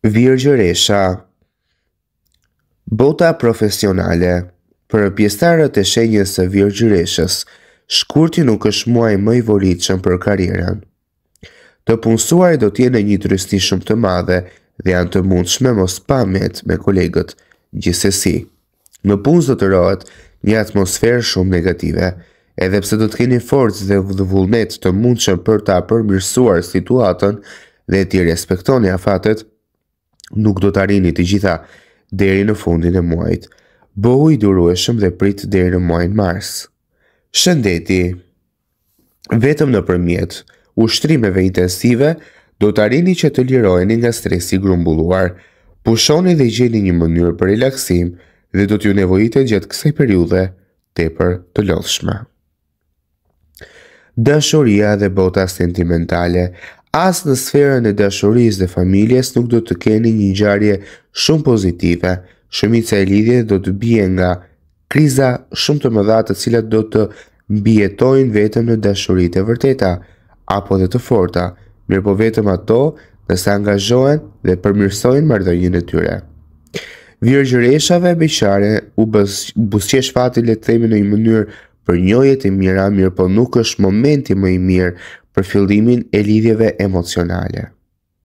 Virgjëresha Bota profesionale Për pjestarët e shenjës së virgjëreshës, shkurti nuk është muaj më i voritëshëm për karjeren. Të punësuar do t'jene një trysti shumë të madhe dhe janë të mundshme mos pamet me kolegët gjithsesi. Në punës do të rohet një atmosferë shumë negative, edhe pse do të keni forcë dhe vullnet të mundshëm për ta përmirësuar situatën dhe ti respektoni afatet, nuk do të arini të gjitha deri në fundin e muajt. Bëhu i durueshëm dhe prit deri në muajnë mars. Shëndeti Vetëm në përmjet, ushtrimeve intensive, do të arini që të liroheni nga stresi grumbulluar, pushoni dhe gjeni një mënyrë për relaksim dhe do t'ju nevojitet gjatë kësaj periude tepër të lodhshme. Dashuria dhe bota sentimentale, as në sferën e dashurisë dhe familjes nuk do të keni një ngjarje shumë pozitive. Shumica e lidhjeve do të bie nga kriza shumë të mëdha, të cilat do të mbijetojnë vetëm në dashuritë e vërteta apo dhe të forta, mirëpo vetëm ato nëse angazhohen dhe përmirsojnë marrëdhënien e tyre. Virgjëreshave beqare u buzqesh fati le të themi në një mënyrë për njojët e mira, mirë po nuk është momenti më i mirë për fillimin e lidhjeve emocionale